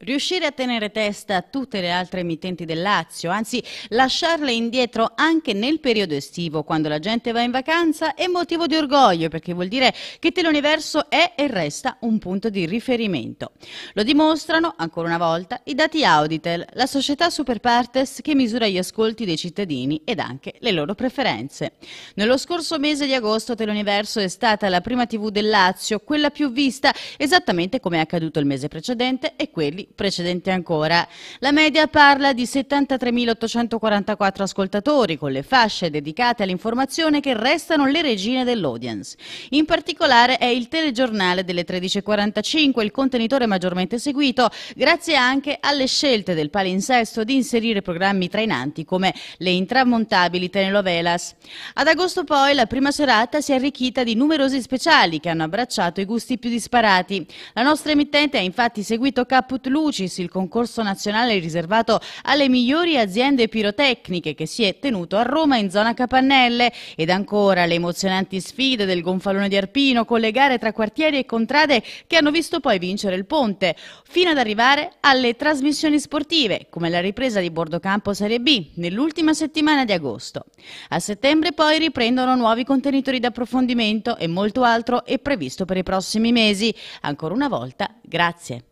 Riuscire a tenere testa a tutte le altre emittenti del Lazio, anzi lasciarle indietro anche nel periodo estivo, quando la gente va in vacanza, è motivo di orgoglio perché vuol dire che Teleuniverso è e resta un punto di riferimento. Lo dimostrano, ancora una volta, i dati Auditel, la società super partes che misura gli ascolti dei cittadini ed anche le loro preferenze. Nello scorso mese di agosto Teleuniverso è stata la prima tv del Lazio, quella più vista, esattamente come è accaduto il mese precedente e quelli precedente ancora. La media parla di 73.844 ascoltatori, con le fasce dedicate all'informazione che restano le regine dell'audience. In particolare è il telegiornale delle 13.45, il contenitore maggiormente seguito, grazie anche alle scelte del palinsesto di inserire programmi trainanti come le intramontabili telenovelas. Ad agosto poi la prima serata si è arricchita di numerosi speciali che hanno abbracciato i gusti più disparati. La nostra emittente ha infatti seguito Caput Lu Lucis, il concorso nazionale riservato alle migliori aziende pirotecniche che si è tenuto a Roma in zona Capannelle ed ancora le emozionanti sfide del gonfalone di Arpino con le gare tra quartieri e contrade che hanno visto poi vincere il Ponte, fino ad arrivare alle trasmissioni sportive, come la ripresa di Bordocampo Serie B nell'ultima settimana di agosto. A settembre poi riprendono nuovi contenitori d'approfondimento e molto altro è previsto per i prossimi mesi. Ancora una volta, grazie.